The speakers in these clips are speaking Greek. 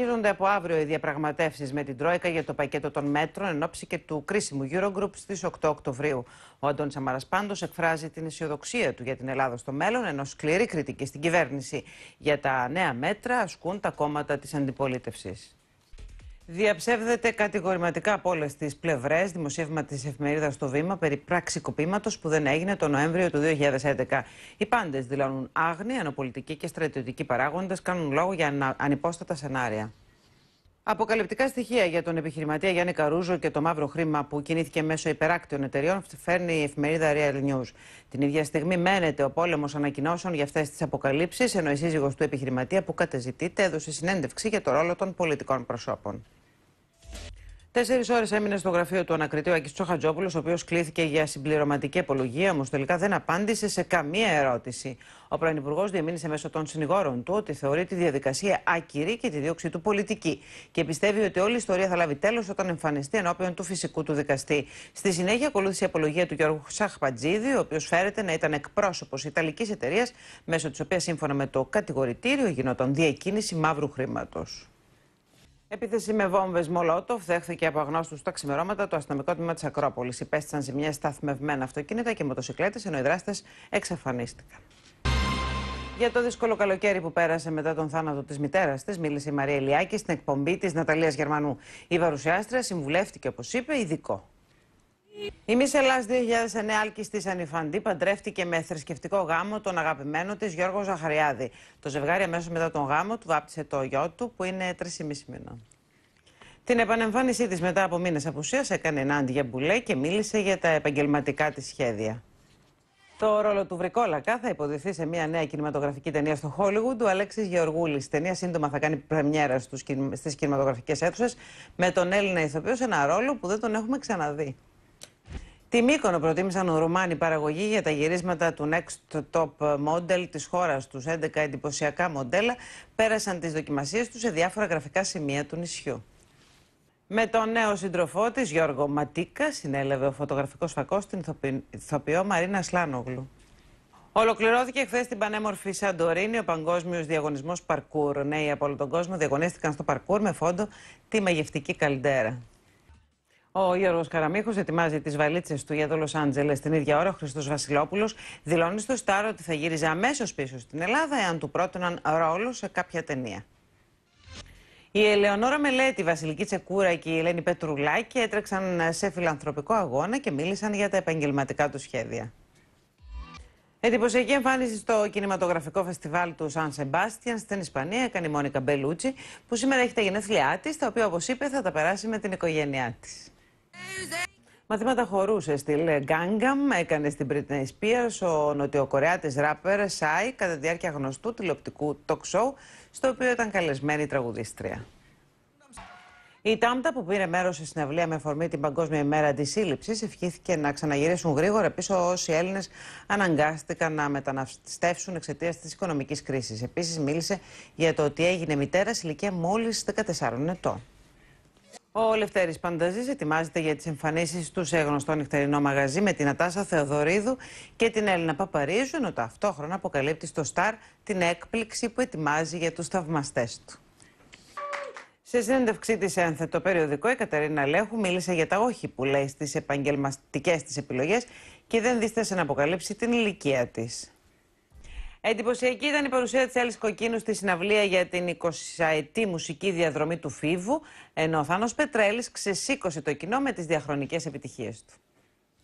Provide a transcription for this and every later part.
Συνεχίζονται από αύριο οι διαπραγματεύσεις με την Τρόικα για το πακέτο των μέτρων εν ώψη και του κρίσιμου Eurogroup στις 8 Οκτωβρίου. Ο Αντων Σαμαράς εκφράζει την αισιοδοξία του για την Ελλάδα στο μέλλον, ενώ σκληρή κριτική στην κυβέρνηση για τα νέα μέτρα ασκούν τα κόμματα της αντιπολίτευσης. Διαψεύδεται κατηγορηματικά από όλες τις πλευρές δημοσίευμα της εφημερίδας στο βήμα περί πράξη κοπήματο που δεν έγινε το Νοέμβριο του 2011. Οι πάντες δηλώνουν άγνοι, ανοπολιτικοί και στρατιωτικοί παράγοντες κάνουν λόγο για ανυπόστατα σενάρια. Αποκαλυπτικά στοιχεία για τον επιχειρηματία Γιάννη Καρούζο και το μαύρο χρήμα που κινήθηκε μέσω υπεράκτιων εταιριών φέρνει η εφημερίδα Real News. Την ίδια στιγμή μένεται ο πόλεμος ανακοινώσεων για αυτές τις αποκαλύψεις, ενώ η σύζυγος του επιχειρηματία που κατεζητείται έδωσε συνέντευξη για το ρόλο των πολιτικών προσώπων. Τέσσερις ώρες έμεινε στο γραφείο του ανακριτή ο Άκης Τσοχατζόπουλος, ο οποίος κλήθηκε για συμπληρωματική απολογία, όμως τελικά δεν απάντησε σε καμία ερώτηση. Ο πρώην Υπουργός διαμήνυσε μέσω των συνηγόρων του ότι θεωρεί τη διαδικασία άκυρη και τη δίωξη του πολιτική και πιστεύει ότι όλη η ιστορία θα λάβει τέλος όταν εμφανιστεί ενώπιον του φυσικού του δικαστή. Στη συνέχεια ακολούθησε η απολογία του Γιώργου Σαχπατζίδη, ο οποίος φέρεται να ήταν εκπρόσωπος Ιταλικής εταιρείας, μέσω της οποίας σύμφωνα με το κατηγορητήριο γινόταν διακίνηση μαύρου χρήματος. Επίθεση με βόμβες Μολότοφ δέχθηκε από αγνώστους τα ξημερώματα το αστυνομικό τμήμα της Ακρόπολης. Υπέστησαν μια σταθμευμένα αυτοκίνητα και μοτοσυκλέτες, ενώ οι δράστες εξαφανίστηκαν. Για το δύσκολο καλοκαίρι που πέρασε μετά τον θάνατο της μητέρας της, μίλησε η Μαρία Ελιάκη στην εκπομπή της Ναταλίας Γερμανού. Η παρουσιάστρια συμβουλεύτηκε, όπως είπε, ειδικό. Η Miss 2009 άλκης της Ανιφαντή παντρεύτηκε με θρησκευτικό γάμο τον αγαπημένο της Γιώργο Ζαχαριάδη. Το ζευγάρι αμέσως μετά τον γάμο του βάπτισε το γιο του που είναι 3,5 μήνα. Την επανεμφάνισή της μετά από μήνες απουσίας έκανε ενάντια μπουλέ και μίλησε για τα επαγγελματικά της σχέδια. Το ρόλο του Βρικόλακα θα υποδηθεί σε μια νέα κινηματογραφική ταινία στο Χόλιγουντ του Αλέξης Γεωργούλης. ταινία σύντομα θα κάνει πρεμιέρα στις κινηματογραφικές αίθουσες με τον Έλληνα ηθοποιό σε ένα ρόλο που δεν τον έχουμε ξαναδεί. Τη Μύκονο προτίμησαν ο Ρουμάνοι παραγωγή για τα γυρίσματα του Next Top Model της χώρας τους. 11 εντυπωσιακά μοντέλα πέρασαν τις δοκιμασίες τους σε διάφορα γραφικά σημεία του νησιού. Με τον νέο σύντροφό της, Γιώργο Ματίκα, συνέλευε ο φωτογραφικός φακός την ηθοποιό Μαρίνα Σλάνογλου. Ολοκληρώθηκε χθες στην πανέμορφη Σαντορίνη ο παγκόσμιος διαγωνισμός παρκούρ. Νέοι από όλο τον κόσμο διαγωνίστηκαν στο παρκούρ με φόντο τη μαγευτική καλντέρα. Ο Γιώργο Καραμίχος ετοιμάζει τις βαλίτσες του για το Λος Άντζελες την ίδια ώρα. Ο Χριστό Βασιλόπουλος δηλώνει στο Στάρο ότι θα γύριζε αμέσως πίσω στην Ελλάδα εάν του πρότειναν ρόλο σε κάποια ταινία. Η Ελεονόρα Μελέτη, η Βασιλική Τσεκούρα και η Ελένη Πετρουλάκη έτρεξαν σε φιλανθρωπικό αγώνα και μίλησαν για τα επαγγελματικά τους σχέδια. Εντυπωσιακή εμφάνιση στο κινηματογραφικό φεστιβάλ του Σαν Σεμπάστιαν στην Ισπανία έκανε η Μόνικα Μπελούτσι, που σήμερα έχει τα γενέθλιά της, τα οποία όπως είπε θα τα περάσει με την οικογένειά της. Μαθήματα σε στυλ Γκάνγκαμ, έκανε στην Britney Spears ο νοτιοκορεάτης ράπερ Σάι κατά τη διάρκεια γνωστού τηλεοπτικού talk show στο οποίο ήταν καλεσμένη τραγουδίστρια. Η Τάμτα που πήρε μέρος σε συναυλία με αφορμή την Παγκόσμια ημέρα σύλληψης, ευχήθηκε να ξαναγυρίσουν γρήγορα πίσω όσοι Έλληνες αναγκάστηκαν να μεταναστεύσουν εξαιτίας της οικονομικής κρίσης. Επίσης, μίλησε για το ότι έγινε μητέρας ηλικία μόλις 14 ετών. Ο Λευτέρης Πανταζής ετοιμάζεται για τις εμφανίσεις του σε γνωστό νυχτερινό μαγαζί με την Ατάσα Θεοδωρίδου και την Έλληνα Παπαρίζου, ενώ ταυτόχρονα αποκαλύπτει στο Σταρ την έκπληξη που ετοιμάζει για τους θαυμαστές του. Σε συνέντευξή της σε ένθετο περιοδικό, η Κατερίνα Λέχου μίλησε για τα όχι που λέει στις επαγγελματικές της επιλογές και δεν δίστασε να αποκαλύψει την ηλικία της. Εντυπωσιακή ήταν η παρουσία της Έλλης Κοκκίνου στη συναυλία για την 20 η μουσική διαδρομή του Φίβου, ενώ ο Θάνος Πετρέλης ξεσήκωσε το κοινό με τις διαχρονικές επιτυχίες του.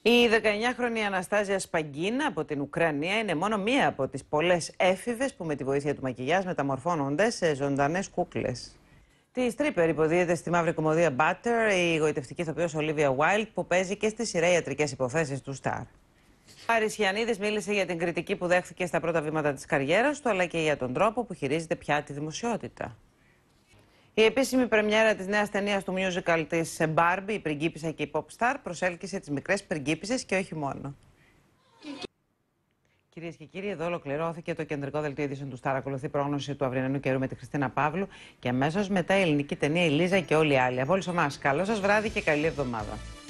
Η 19χρονη Αναστάζια Σπαγκίνα από την Ουκρανία είναι μόνο μία από τις πολλές έφηβες που με τη βοήθεια του μακιγιά μεταμορφώνονται σε ζωντανές κούκλες. Τη Stripper υποδίεται στη μαύρη κομμωδία Butter η γοητευτική ηθοποιός Olivia Wilde που παίζει και στι σειρά ιατρικές υποθέσεις του Στάρ. Άρης μίλησε για την κριτική που δέχθηκε στα πρώτα βήματα της καριέρας του, αλλά και για τον τρόπο που χειρίζεται πια τη δημοσιότητα. Η επίσημη πρεμιέρα της νέας ταινίας του musical της Barbie, η πριγκίπισσα και η pop star, προσέλκυσε τις μικρές πριγκίπισσες και όχι μόνο. Κυρίες και κύριοι, εδώ ολοκληρώθηκε το κεντρικό δελτίο ειδήσεων του Στάρα. Ακολουθεί πρόγνωση του αυριανού καιρού με τη Χριστίνα Παύλου και αμέσως μετά η ελληνική ταινία Η Λίζα και όλοι οι άλλοι. Από όλου εμά, καλό σας βράδυ και καλή εβδομάδα.